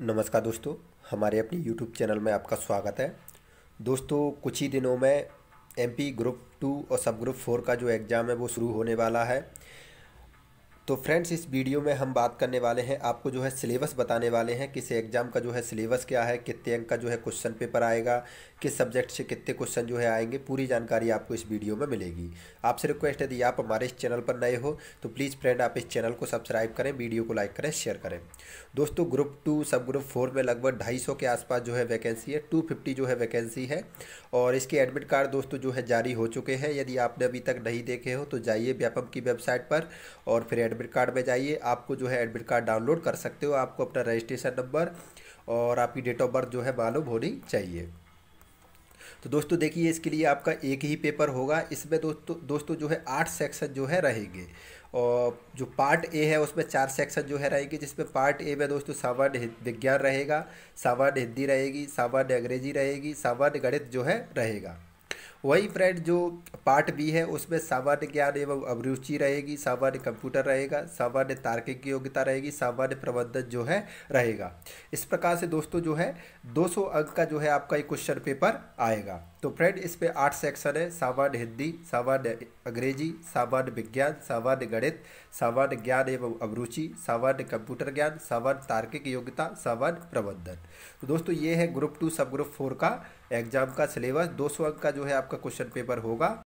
नमस्कार दोस्तों हमारे अपने यूट्यूब चैनल में आपका स्वागत है दोस्तों कुछ ही दिनों में एमपी ग्रुप टू और सब ग्रुप फोर का जो एग्ज़ाम है वो शुरू होने वाला है तो फ्रेंड्स इस वीडियो में हम बात करने वाले हैं आपको जो है सिलेबस बताने वाले हैं किस एग्ज़ाम का जो है सिलेबस क्या है कितने अंक का जो है क्वेश्चन पेपर आएगा किस सब्जेक्ट से कितने क्वेश्चन जो है आएंगे पूरी जानकारी आपको इस वीडियो में मिलेगी आपसे रिक्वेस्ट है यदि आप हमारे इस चैनल पर नए हो तो प्लीज़ फ्रेंड आप इस चैनल को सब्सक्राइब करें वीडियो को लाइक करें शेयर करें दोस्तों group two sub group four में लगभग ढाई के आसपास जो है वैकेंसी है टू जो है वैकेंसी है और इसके एडमिट कार्ड दोस्तों जो है जारी हो चुके हैं यदि आपने अभी तक नहीं देखे हो तो जाइए व्यापम की वेबसाइट पर और फिर एडमिट कार्ड में जाइए आपको जो है एडमिट कार्ड डाउनलोड कर सकते हो आपको अपना रजिस्ट्रेशन नंबर और आपकी डेट ऑफ बर्थ जो है मालूम होनी चाहिए तो दोस्तों देखिए इसके लिए आपका एक ही पेपर होगा इसमें दोस्तों दोस्तों जो है आठ सेक्शन जो है रहेंगे और जो पार्ट ए है उसमें चार सेक्शन जो है रहेंगे जिसमें पार्ट ए में दोस्तों सामान्य विज्ञान रहेगा सामान्य हिंदी रहेगी सामान्य अंग्रेजी रहेगी सामान्य गणित जो है रहेगा वही फ्रेंड जो पार्ट बी है उसमें सामान्य ज्ञान एवं अभिरुचि रहेगी सामान्य कंप्यूटर रहेगा सामान्य तार्किक योग्यता रहेगी सामान्य प्रबंधन जो है रहेगा इस प्रकार से दोस्तों जो है 200 अंक का जो है आपका एक क्वेश्चन पेपर आएगा तो फ्रेंड इस पर आठ सेक्शन है सामान्य हिंदी सामान्य अंग्रेजी सामान्य विज्ञान सामान्य गणित सामान्य ज्ञान एवं अभिरुचि सामान्य कंप्यूटर ज्ञान सामान्य तार्किक योग्यता सामान्य प्रबंधन तो दोस्तों ये है group two sub group four का एग्ज़ाम का सिलेबस दो सौ अंक का जो है आपका क्वेश्चन पेपर होगा